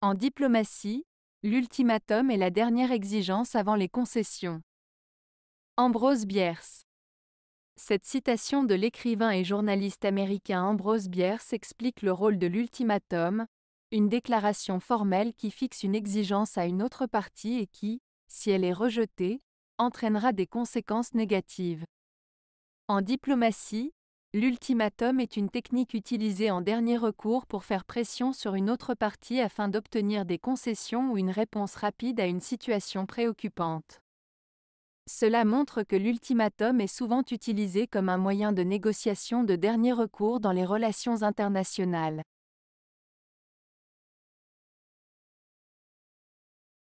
En diplomatie, l'ultimatum est la dernière exigence avant les concessions. Ambrose Bierce Cette citation de l'écrivain et journaliste américain Ambrose Bierce explique le rôle de l'ultimatum, une déclaration formelle qui fixe une exigence à une autre partie et qui, si elle est rejetée, entraînera des conséquences négatives. En diplomatie, L'ultimatum est une technique utilisée en dernier recours pour faire pression sur une autre partie afin d'obtenir des concessions ou une réponse rapide à une situation préoccupante. Cela montre que l'ultimatum est souvent utilisé comme un moyen de négociation de dernier recours dans les relations internationales.